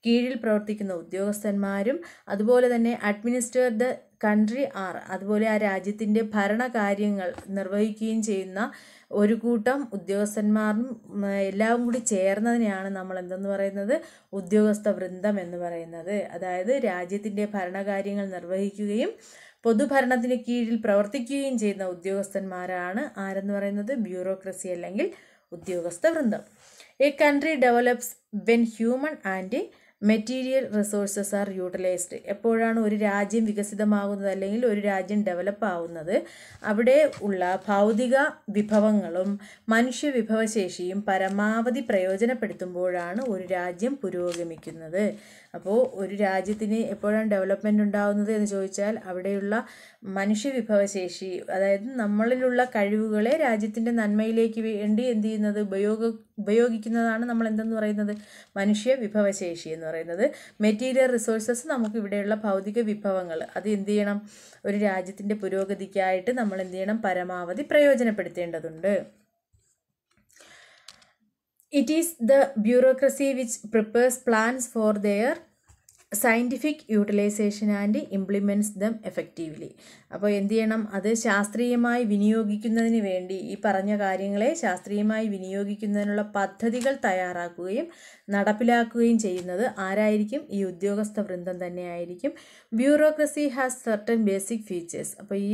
A: കീഴിൽ പ്രവർത്തിക്കുന്ന ഉദ്യോഗസ്ഥന്മാരും അതുപോലെ തന്നെ അഡ്മിനിസ്റ്റർ ദ കൺട്രി ആർ അതുപോലെ ആ രാജ്യത്തിൻ്റെ ഭരണകാര്യങ്ങൾ നിർവഹിക്കുകയും ചെയ്യുന്ന ഒരു കൂട്ടം ഉദ്യോഗസ്ഥന്മാരും എല്ലാവരും കൂടി ചേർന്നതിനെയാണ് നമ്മൾ എന്തെന്ന് പറയുന്നത് ഉദ്യോഗസ്ഥ വൃന്ദം എന്ന് പറയുന്നത് അതായത് രാജ്യത്തിൻ്റെ ഭരണകാര്യങ്ങൾ നിർവഹിക്കുകയും പൊതുഭരണത്തിന് കീഴിൽ പ്രവർത്തിക്കുകയും ചെയ്യുന്ന ഉദ്യോഗസ്ഥന്മാരാണ് ആരെന്ന് പറയുന്നത് ബ്യൂറോക്രസി അല്ലെങ്കിൽ ഉദ്യോഗസ്ഥ വൃന്ദം a country develops when human and material resources are utilized എപ്പോഴാണ് ഒരു രാജ്യം വികസിതമാകുന്നത് അല്ലെങ്കിൽ ഒരു രാജ്യം ഡെവലപ്പ് ആവുന്നത് അവിടെ ഉള്ള ഭൗതിക വിഭവങ്ങളും മനുഷ്യ വിഭവശേഷിയും പരമാവധി പ്രയോജനപ്പെടുത്തുമ്പോഴാണ് ഒരു രാജ്യം പുരോഗമിക്കുന്നത് അപ്പോൾ ഒരു രാജ്യത്തിന് എപ്പോഴാണ് ഡെവലപ്മെൻറ്റ് ഉണ്ടാകുന്നത് എന്ന് ചോദിച്ചാൽ അവിടെയുള്ള മനുഷ്യ വിഭവശേഷി അതായത് നമ്മളിലുള്ള കഴിവുകളെ രാജ്യത്തിൻ്റെ നന്മയിലേക്ക് വേണ്ടി എന്ത് ചെയ്യുന്നത് ഉപയോഗ ഉപയോഗിക്കുന്നതാണ് നമ്മൾ എന്തെന്ന് പറയുന്നത് മനുഷ്യ വിഭവശേഷി എന്ന് പറയുന്നത് മെറ്റീരിയൽ റിസോഴ്സസ് നമുക്ക് ഇവിടെയുള്ള ഭൗതിക വിഭവങ്ങൾ അത് എന്ത് ചെയ്യണം ഒരു രാജ്യത്തിൻ്റെ പുരോഗതിക്കായിട്ട് നമ്മൾ എന്ത് ചെയ്യണം പരമാവധി പ്രയോജനപ്പെടുത്തേണ്ടതുണ്ട് it is the bureaucracy which prepares plans for their scientific utilization and implements them effectively അപ്പോൾ എന്ത് ചെയ്യണം അത് ശാസ്ത്രീയമായി വിനിയോഗിക്കുന്നതിന് വേണ്ടി ഈ പറഞ്ഞ കാര്യങ്ങളെ ശാസ്ത്രീയമായി വിനിയോഗിക്കുന്നതിനുള്ള പദ്ധതികൾ തയ്യാറാക്കുകയും നടപ്പിലാക്കുകയും ചെയ്യുന്നത് ആരായിരിക്കും ഈ ഉദ്യോഗസ്ഥ വൃന്ദം തന്നെയായിരിക്കും bureaucracy has certain basic features അപ്പോൾ ഈ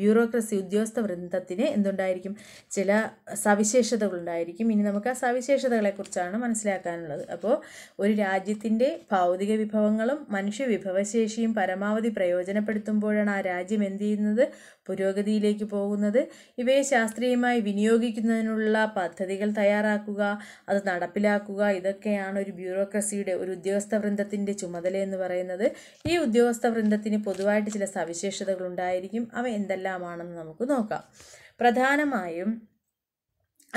A: ബ്യൂറോക്രസി ഉദ്യോഗസ്ഥ വൃന്ദത്തിന് എന്തുണ്ടായിരിക്കും ചില സവിശേഷതകളുണ്ടായിരിക്കും ഇനി നമുക്ക് ആ സവിശേഷതകളെക്കുറിച്ചാണ് മനസ്സിലാക്കാനുള്ളത് അപ്പോൾ ഒരു രാജ്യത്തിൻ്റെ ഭൗതിക വിഭവങ്ങളും മനുഷ്യ വിഭവശേഷിയും പരമാവധി പ്രയോജനപ്പെടുത്തുമ്പോഴാണ് ആ രാജ്യം എന്ത് ചെയ്യുന്നത് പുരോഗതിയിലേക്ക് പോകുന്നത് ഇവയെ ശാസ്ത്രീയമായി വിനിയോഗിക്കുന്നതിനുള്ള പദ്ധതികൾ തയ്യാറാക്കുക അത് നടപ്പിലാക്കുക ഇതൊക്കെയാണ് ഒരു ബ്യൂറോക്രസിയുടെ ഒരു ഉദ്യോഗസ്ഥ വൃന്ദത്തിൻ്റെ ചുമതല എന്ന് പറയുന്നത് ഈ ഉദ്യോഗസ്ഥ വൃന്ദത്തിന് പൊതുവായിട്ട് ചില സവിശേഷതകൾ ഉണ്ടായിരിക്കും അവ എന്തെല്ലാമാണെന്ന് നമുക്ക് നോക്കാം പ്രധാനമായും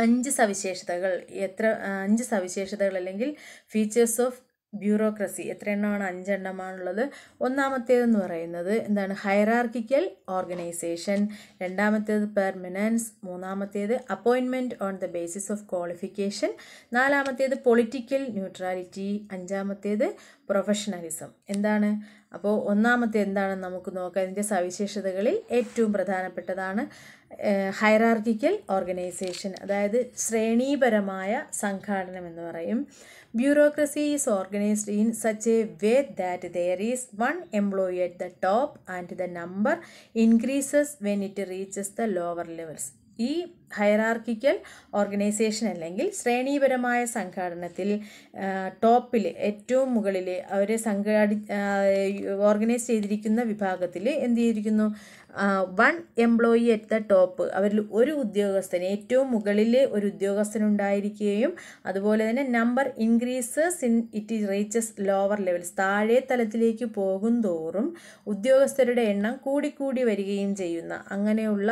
A: അഞ്ച് സവിശേഷതകൾ എത്ര അഞ്ച് സവിശേഷതകൾ അല്ലെങ്കിൽ ഫീച്ചേഴ്സ് ഓഫ് ബ്യൂറോക്രസി എത്ര എണ്ണമാണ് അഞ്ചെണ്ണമാണുള്ളത് ഒന്നാമത്തേതെന്ന് പറയുന്നത് എന്താണ് ഹയറാർക്കിക്കൽ ഓർഗനൈസേഷൻ രണ്ടാമത്തേത് പെർമനൻസ് മൂന്നാമത്തേത് appointment on the basis of qualification നാലാമത്തേത് പൊളിറ്റിക്കൽ ന്യൂട്രാലിറ്റി അഞ്ചാമത്തേത് പ്രൊഫഷണലിസം എന്താണ് അപ്പോൾ ഒന്നാമത്തെ എന്താണ് നമുക്ക് നോക്കാം ഇതിൻ്റെ സവിശേഷതകളിൽ ഏറ്റവും പ്രധാനപ്പെട്ടതാണ് ഹൈറാർക്കിക്കൽ ഓർഗനൈസേഷൻ അതായത് ശ്രേണീപരമായ സംഘാടനം എന്ന് പറയും bureaucracy is organized in such a way that there is one employee at the top and the number increases when it reaches the lower levels ഈ ഹയറാർക്കിക്കൽ ഓർഗനൈസേഷൻ അല്ലെങ്കിൽ ശ്രേണീപരമായ സംഘാടനത്തിൽ ടോപ്പിൽ ഏറ്റവും മുകളിൽ അവരെ സംഘടി ഓർഗനൈസ് ചെയ്തിരിക്കുന്ന വിഭാഗത്തിൽ എന്ത് ചെയ്തിരിക്കുന്നു one employee at the top അവരിൽ ഒരു ഉദ്യോഗസ്ഥൻ ഏറ്റവും മുകളിൽ ഒരു ഉദ്യോഗസ്ഥൻ ഉണ്ടായിരിക്കുകയും അതുപോലെ തന്നെ number increases in it reaches lower levels താഴെ തലത്തിലേക്ക് പോകും തോറും ഉദ്യോഗസ്ഥരുടെ എണ്ണം കൂടിക്കൂടി വരികയും ചെയ്യുന്ന അങ്ങനെയുള്ള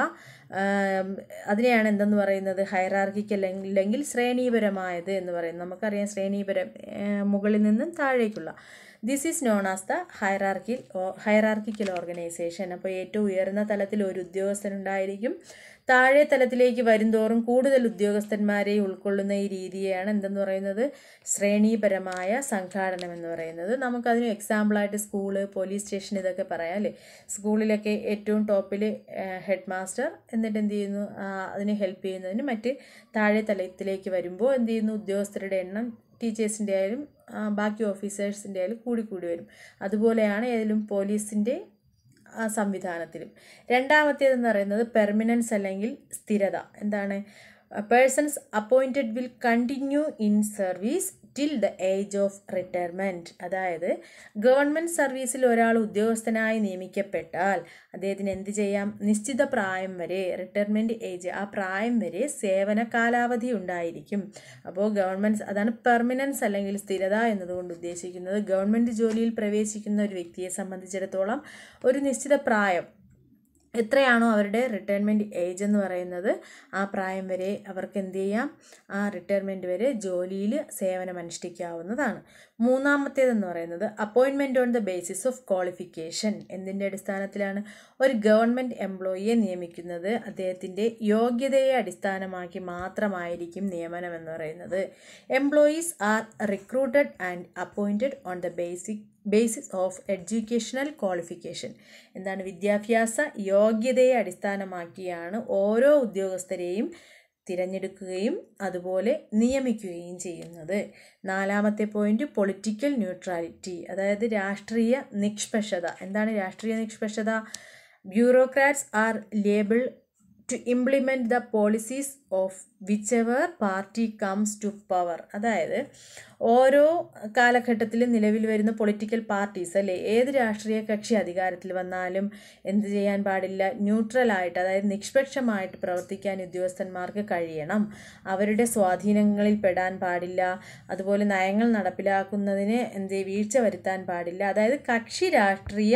A: അതിനെയാണ് എന്തെന്ന് പറയുന്നത് ഹൈറാർക്കിക്കൽ അല്ലെങ്കിൽ ശ്രേണീപരമായത് എന്ന് പറയുന്നത് നമുക്കറിയാം ശ്രേണീപരം മുകളിൽ നിന്നും താഴേക്കുള്ള this is known as the hierarchal hierarchical organization അപ്പോൾ ഏറ്റവും ഉയർന്ന തലത്തിൽ ഒരു ഉദ്യോഗസ്ഥനുണ്ടായിരിക്കും താഴെ തലത്തിലേക്ക് വരുംതോറും കൂടുതൽ ഉദ്യോഗസ്ഥന്മാരെ ഉൾക്കൊള്ളുന്ന ഈ രീതിയാണ് എന്തെന്ന് പറയുന്നത് ശ്രേണീപരമായ സംഘാടനം എന്ന് പറയുന്നത് നമുക്കതിന് എക്സാമ്പിളായിട്ട് സ്കൂള് പോലീസ് സ്റ്റേഷൻ ഇതൊക്കെ പറയാം അല്ലേ സ്കൂളിലൊക്കെ ഏറ്റവും ടോപ്പിൽ ഹെഡ് മാസ്റ്റർ എന്നിട്ട് എന്ത് ചെയ്യുന്നു അതിന് ഹെൽപ്പ് ചെയ്യുന്നതിന് മറ്റ് താഴെ തലത്തിലേക്ക് വരുമ്പോൾ എന്ത് ചെയ്യുന്നു ഉദ്യോഗസ്ഥരുടെ എണ്ണം ടീച്ചേഴ്സിൻ്റെ ആയാലും ബാക്കി ഓഫീസേഴ്സിൻ്റെ ആയാലും കൂടി കൂടി വരും അതുപോലെയാണ് ഏതെങ്കിലും പോലീസിൻ്റെ സംവിധാനത്തിലും രണ്ടാമത്തേതെന്ന് പറയുന്നത് പെർമനൻസ് അല്ലെങ്കിൽ സ്ഥിരത എന്താണ് persons appointed will continue in service till the age of retirement അതായത് ഗവൺമെൻറ് സർവീസിൽ ഒരാൾ ഉദ്യോഗസ്ഥനായി നിയമിക്കപ്പെട്ടാൽ അദ്ദേഹത്തിന് എന്ത് ചെയ്യാം നിശ്ചിത പ്രായം വരെ റിട്ടയർമെൻറ്റ് ഏജ് ആ പ്രായം വരെ സേവന കാലാവധി ഉണ്ടായിരിക്കും അപ്പോൾ ഗവൺമെൻറ് അതാണ് പെർമനൻസ് അല്ലെങ്കിൽ സ്ഥിരത എന്നതുകൊണ്ട് ഉദ്ദേശിക്കുന്നത് ഗവൺമെൻറ് ജോലിയിൽ പ്രവേശിക്കുന്ന ഒരു വ്യക്തിയെ സംബന്ധിച്ചിടത്തോളം ഒരു നിശ്ചിത പ്രായം എത്രയാണോ അവരുടെ റിട്ടയർമെൻറ്റ് ഏജ് എന്ന് പറയുന്നത് ആ പ്രായം വരെ അവർക്ക് എന്ത് ചെയ്യാം ആ റിട്ടയർമെൻറ്റ് വരെ ജോലിയിൽ സേവനം അനുഷ്ഠിക്കാവുന്നതാണ് മൂന്നാമത്തേതെന്ന് പറയുന്നത് appointment on the basis of qualification എന്തിൻ്റെ അടിസ്ഥാനത്തിലാണ് ഒരു ഗവൺമെൻറ് എംപ്ലോയിയെ നിയമിക്കുന്നത് അദ്ദേഹത്തിൻ്റെ യോഗ്യതയെ അടിസ്ഥാനമാക്കി മാത്രമായിരിക്കും നിയമനം എന്ന് പറയുന്നത് employees are recruited and appointed on the basic basis of educational qualification എന്താണ് വിദ്യാഭ്യാസ യോഗ്യതയെ അടിസ്ഥാനമാക്കിയാണ് ഓരോ ഉദ്യോഗസ്ഥരെയും തിരഞ്ഞെടുക്കുകയും അതുപോലെ നിയമിക്കുകയും ചെയ്യുന്നത് നാലാമത്തെ പോയിൻ്റ് പൊളിറ്റിക്കൽ ന്യൂട്രാലിറ്റി അതായത് രാഷ്ട്രീയ നിഷ്പക്ഷത എന്താണ് രാഷ്ട്രീയ നിഷ്പക്ഷത bureaucrats are liable to implement the policies of whichever party comes to power അതായത് ഓരോ കാലഘട്ടത്തിൽ നിലവിൽ വരുന്ന പൊളിറ്റിക്കൽ പാർട്ടീസ് അല്ലേ ഏത് രാഷ്ട്രീയ കക്ഷി അധികാരത്തിൽ വന്നാലും എന്ത് ചെയ്യാൻ പാടില്ല ന്യൂട്രലായിട്ട് അതായത് നിഷ്പക്ഷമായിട്ട് പ്രവർത്തിക്കാൻ ഉദ്യോഗസ്ഥന്മാർക്ക് കഴിയണം അവരുടെ സ്വാധീനങ്ങളിൽ പെടാൻ പാടില്ല അതുപോലെ നയങ്ങൾ നടപ്പിലാക്കുന്നതിന് എന്ത് വീഴ്ച വരുത്താൻ പാടില്ല അതായത് കക്ഷി രാഷ്ട്രീയ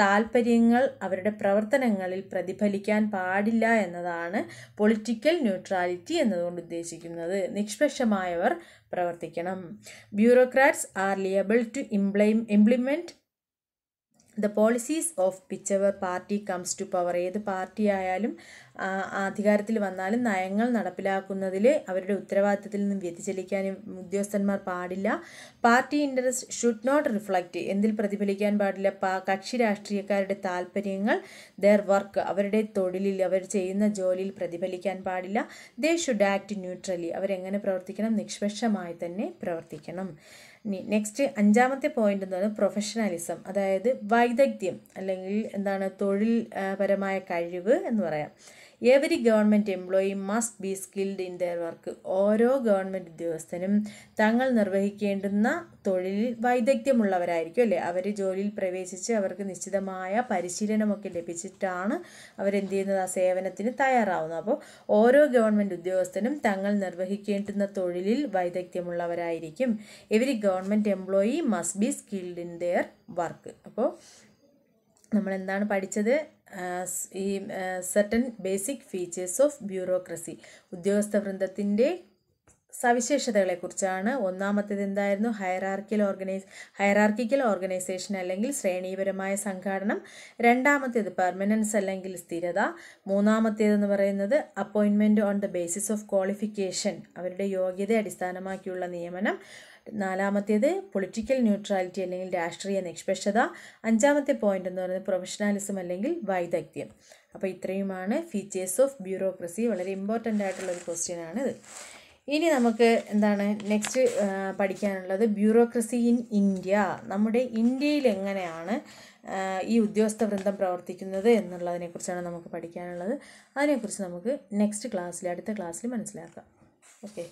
A: താൽപ്പര്യങ്ങൾ അവരുടെ പ്രവർത്തനങ്ങളിൽ പ്രതിഫലിക്കാൻ പാടില്ല എന്നതാണ് പൊളിറ്റിക്കൽ ന്യൂട്രാലിറ്റി എന്നതുകൊണ്ട് ഉദ്ദേശിക്കുന്നത് നിഷ്പക്ഷമായവർ പ്രവർത്തിക്കണം bureaucrats are liable to imply implement the policies of whichever party comes to power ഏത് പാർട്ടി ആയാലും അധികാരത്തിൽ വന്നാലും നയങ്ങൾ നടപ്പിലാക്കുന്നതിൽ അവരുടെ ഉത്തരവാദിത്തത്തിൽ നിന്നും വ്യതിചലിക്കാനും ഉദ്യോഗസ്ഥന്മാർ പാടില്ല party interest should not reflect എന്തിൽ പ്രതിഫലിക്കാൻ പാടില്ല കക്ഷി രാഷ്ട്രീയക്കാരുടെ താല്പര്യങ്ങൾ ദർ വർക്ക് അവരുടെ തൊഴിലിൽ അവർ ചെയ്യുന്ന ജോലിയിൽ പ്രതിഫലിക്കാൻ പാടില്ല ദേ ഷുഡ് ആക്ട് ന്യൂട്രലി അവരെങ്ങനെ പ്രവർത്തിക്കണം നിഷ്പക്ഷമായി തന്നെ പ്രവർത്തിക്കണം ഇനി നെക്സ്റ്റ് അഞ്ചാമത്തെ പോയിന്റ് പറയുന്നത് പ്രൊഫഷണലിസം അതായത് വൈദഗ്ധ്യം അല്ലെങ്കിൽ എന്താണ് തൊഴിൽ പരമായ കഴിവ് എന്ന് പറയാം every government employee must be skilled in their work ഓരോ ഗവൺമെൻറ് ഉദ്യോഗസ്ഥനും തങ്ങൾ നിർവഹിക്കേണ്ടുന്ന തൊഴിലിൽ വൈദഗ്ധ്യമുള്ളവരായിരിക്കും അല്ലേ അവർ ജോലിയിൽ പ്രവേശിച്ച് അവർക്ക് നിശ്ചിതമായ പരിശീലനമൊക്കെ ലഭിച്ചിട്ടാണ് അവരെന്ത് ചെയ്യുന്നത് ആ സേവനത്തിന് തയ്യാറാവുന്നത് അപ്പോൾ ഓരോ ഗവൺമെൻറ് ഉദ്യോഗസ്ഥനും തങ്ങൾ നിർവഹിക്കേണ്ടുന്ന തൊഴിലിൽ വൈദഗ്ധ്യമുള്ളവരായിരിക്കും every government employee must be skilled in their work അപ്പോൾ നമ്മൾ എന്താണ് പഠിച്ചത് ഈ certain basic features of bureaucracy ഉദ്യോഗസ്ഥ വൃന്ദത്തിൻ്റെ സവിശേഷതകളെക്കുറിച്ചാണ് ഒന്നാമത്തേത് എന്തായിരുന്നു ഹയറാർക്കിൽ ഓർഗനൈസ് ഹയറാർക്കിക്കൽ ഓർഗനൈസേഷൻ അല്ലെങ്കിൽ ശ്രേണീപരമായ സംഘാടനം രണ്ടാമത്തേത് പെർമനൻസ് അല്ലെങ്കിൽ സ്ഥിരത മൂന്നാമത്തേതെന്ന് പറയുന്നത് appointment on the basis of qualification അവരുടെ യോഗ്യത അടിസ്ഥാനമാക്കിയുള്ള നിയമനം നാലാമത്തേത് പൊളിറ്റിക്കൽ ന്യൂട്രാലിറ്റി അല്ലെങ്കിൽ രാഷ്ട്രീയ നിഷ്പക്ഷത അഞ്ചാമത്തെ പോയിന്റ് എന്ന് പറയുന്നത് പ്രൊഫഷണാലിസം അല്ലെങ്കിൽ വൈദഗ്ധ്യം അപ്പോൾ ഇത്രയുമാണ് ഫീച്ചേഴ്സ് ഓഫ് ബ്യൂറോക്രസി വളരെ ഇമ്പോർട്ടൻ്റ് ആയിട്ടുള്ള ഒരു ക്വസ്റ്റ്യൻ ആണ് ഇത് ഇനി നമുക്ക് എന്താണ് നെക്സ്റ്റ് പഠിക്കാനുള്ളത് ബ്യൂറോക്രസി ഇൻ ഇന്ത്യ നമ്മുടെ ഇന്ത്യയിൽ എങ്ങനെയാണ് ഈ ഉദ്യോഗസ്ഥ വൃന്ദം പ്രവർത്തിക്കുന്നത് എന്നുള്ളതിനെക്കുറിച്ചാണ് നമുക്ക് പഠിക്കാനുള്ളത് അതിനെക്കുറിച്ച് നമുക്ക് നെക്സ്റ്റ് ക്ലാസ്സിൽ അടുത്ത ക്ലാസ്സിൽ മനസ്സിലാക്കാം ഓക്കെ